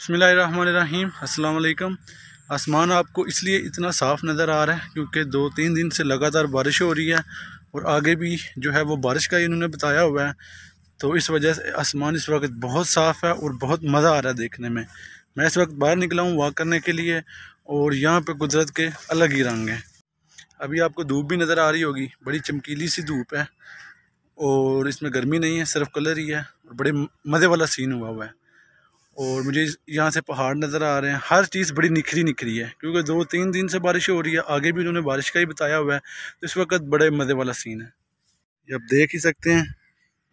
बसमीम अल्लाम आसमान आपको इसलिए इतना साफ़ नज़र आ रहा है क्योंकि दो तीन दिन से लगातार बारिश हो रही है और आगे भी जो है वो बारिश का ही इन्होंने बताया हुआ है तो इस वजह से आसमान इस वक्त बहुत साफ़ है और बहुत मज़ा आ रहा है देखने में मैं इस वक्त बाहर निकला हूँ वॉक करने के लिए और यहाँ पर कुदरत के अलग ही रंग हैं अभी आपको धूप भी नज़र आ रही होगी बड़ी चमकीली सी धूप है और इसमें गर्मी नहीं है सिर्फ कलर ही है और बड़े मज़े वाला सीन हुआ हुआ है और मुझे यहाँ से पहाड़ नज़र आ रहे हैं हर चीज़ बड़ी निखरी निखरी है क्योंकि दो तीन दिन से बारिश हो रही है आगे भी उन्होंने बारिश का ही बताया हुआ है तो इस वक्त बड़े मज़े वाला सीन है ये आप देख ही सकते हैं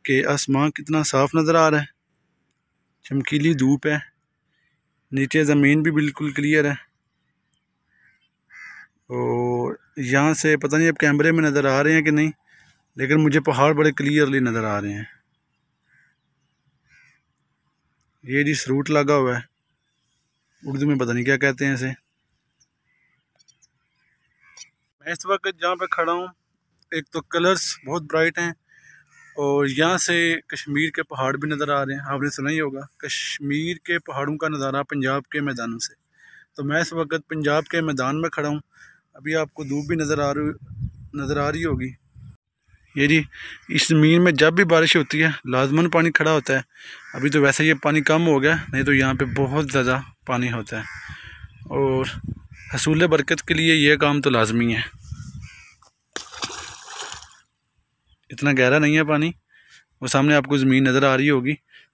कि आसमान कितना साफ नज़र आ रहा है चमकीली धूप है नीचे ज़मीन भी बिल्कुल क्लियर है और यहाँ से पता नहीं अब कैमरे में नज़र आ रहे हैं कि नहीं लेकिन मुझे पहाड़ बड़े क्लियरली नज़र आ रहे हैं ये जिस रूट लगा हुआ है उर्दू में पता नहीं क्या कहते हैं इसे मैं इस वक्त जहाँ पे खड़ा हूँ एक तो कलर्स बहुत ब्राइट हैं और यहाँ से कश्मीर के पहाड़ भी नज़र आ रहे हैं आपने सुना ही होगा कश्मीर के पहाड़ों का नज़ारा पंजाब के मैदानों से तो मैं इस वक्त पंजाब के मैदान में खड़ा हूँ अभी आपको धूप भी नज़र आ रही नज़र आ रही होगी ये जी इस ज़मीन में जब भी बारिश होती है लाजमन पानी खड़ा होता है अभी तो वैसे ये पानी कम हो गया नहीं तो यहाँ पे बहुत ज़्यादा पानी होता है और हसूल बरकत के लिए यह काम तो लाजमी है इतना गहरा नहीं है पानी वो सामने आपको ज़मीन नज़र आ रही होगी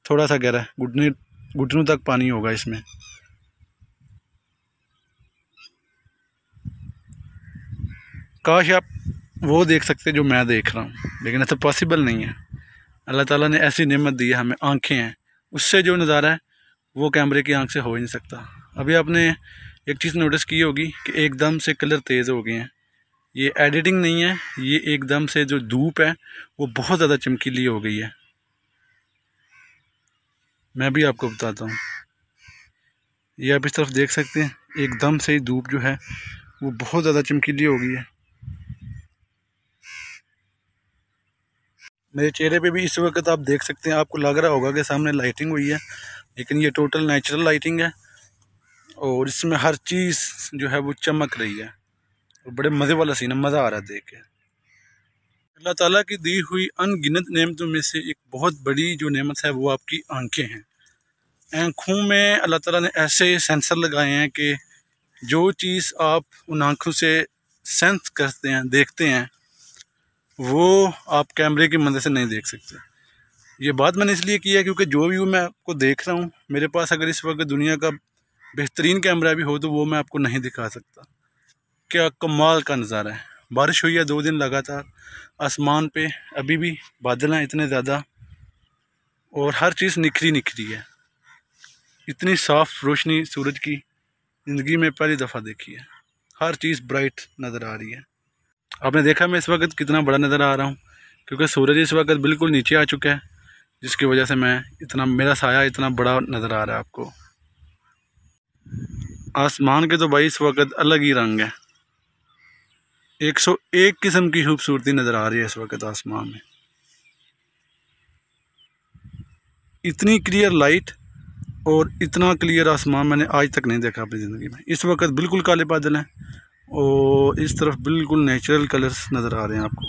थोड़ा सा गहरा है घुटने घुटनों तक पानी होगा इसमें काश आप वो देख सकते जो मैं देख रहा हूँ लेकिन ऐसा पॉसिबल नहीं है अल्लाह ताला ने ऐसी नेमत दी है हमें आंखें हैं उससे जो नज़ारा है वो कैमरे की आंख से हो ही नहीं सकता अभी आपने एक चीज़ नोटिस की होगी कि एकदम से कलर तेज़ हो गए हैं ये एडिटिंग नहीं है ये एकदम से जो धूप है वो बहुत ज़्यादा चमकीली हो गई है मैं भी आपको बताता हूँ ये आप इस तरफ देख सकते हैं एकदम से ही धूप जो है वो बहुत ज़्यादा चमकीली हो गई है मेरे चेहरे पे भी इस वक्त आप देख सकते हैं आपको लग रहा होगा कि सामने लाइटिंग हुई है लेकिन ये टोटल नेचुरल लाइटिंग है और इसमें हर चीज़ जो है वो चमक रही है और बड़े मज़े वाला सीन है मज़ा आ रहा है देख के अल्लाह ताला की दी हुई अनगिनत नेमतों में से एक बहुत बड़ी जो नेमत है वो आपकी आंखें हैं आँखों में अल्लाह ताला ने ऐसे सेंसर लगाए हैं कि जो चीज़ आप उन आँखों से सेंस करते हैं देखते हैं वो आप कैमरे की मदद से नहीं देख सकते ये बात मैंने इसलिए की है क्योंकि जो व्यू मैं आपको देख रहा हूँ मेरे पास अगर इस वक्त दुनिया का बेहतरीन कैमरा भी हो तो वो मैं आपको नहीं दिखा सकता क्या कमाल का नज़ारा है बारिश हुई है दो दिन लगातार आसमान पे अभी भी बादल हैं इतने ज़्यादा और हर चीज़ निखरी निखरी है इतनी साफ़ रोशनी सूरज की ज़िंदगी में पहली दफ़ा देखी है हर चीज़ ब्राइट नज़र आ रही है आपने देखा मैं इस वक्त कितना बड़ा नज़र आ रहा हूँ क्योंकि सूरज इस वक्त बिल्कुल नीचे आ चुका है जिसकी वजह से मैं इतना मेरा साया इतना बड़ा नज़र आ रहा है आपको आसमान के तो भाई इस वक्त अलग ही रंग है 101 किस्म की खूबसूरती नज़र आ रही है इस वक्त आसमान में इतनी क्लियर लाइट और इतना क्लियर आसमान मैंने आज तक नहीं देखा अपनी ज़िंदगी में इस वक्त बिल्कुल काले बादल हैं और इस तरफ बिल्कुल नेचुरल कलर्स नज़र आ रहे हैं आपको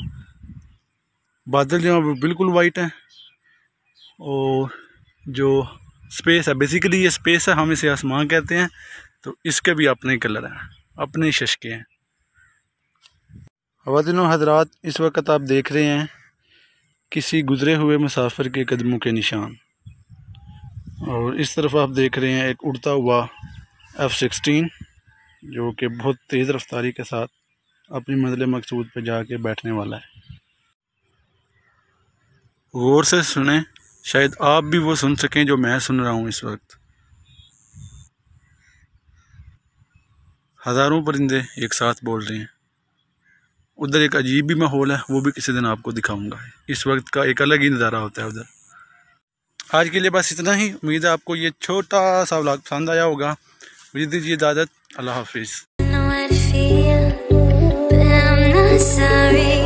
बादल जो हैं बिल्कुल वाइट हैं और जो स्पेस है बेसिकली ये स्पेस है हम इसे आसमान कहते हैं तो इसके भी अपने कलर हैं अपने शशके हैं हवादिन हजरात इस वक्त आप देख रहे हैं किसी गुज़रे हुए मुसाफिर के कदमों के निशान और इस तरफ आप देख रहे हैं एक उड़ता हुआ एफ़ सिक्सटीन जो कि बहुत तेज़ रफ्तारी के साथ अपनी मंजिल मकसूद पर जाके बैठने वाला है गौर से सुने शायद आप भी वो सुन सकें जो मैं सुन रहा हूँ इस वक्त हज़ारों परिंदे एक साथ बोल रहे हैं उधर एक अजीब भी माहौल है वो भी किसी दिन आपको दिखाऊंगा इस वक्त का एक अलग ही नज़ारा होता है उधर आज के लिए बस इतना ही उम्मीद है आपको ये छोटा सा व्लॉग पसंद आया होगा मुझे दीजिए इजाज़त I know how to feel, but I'm not sorry.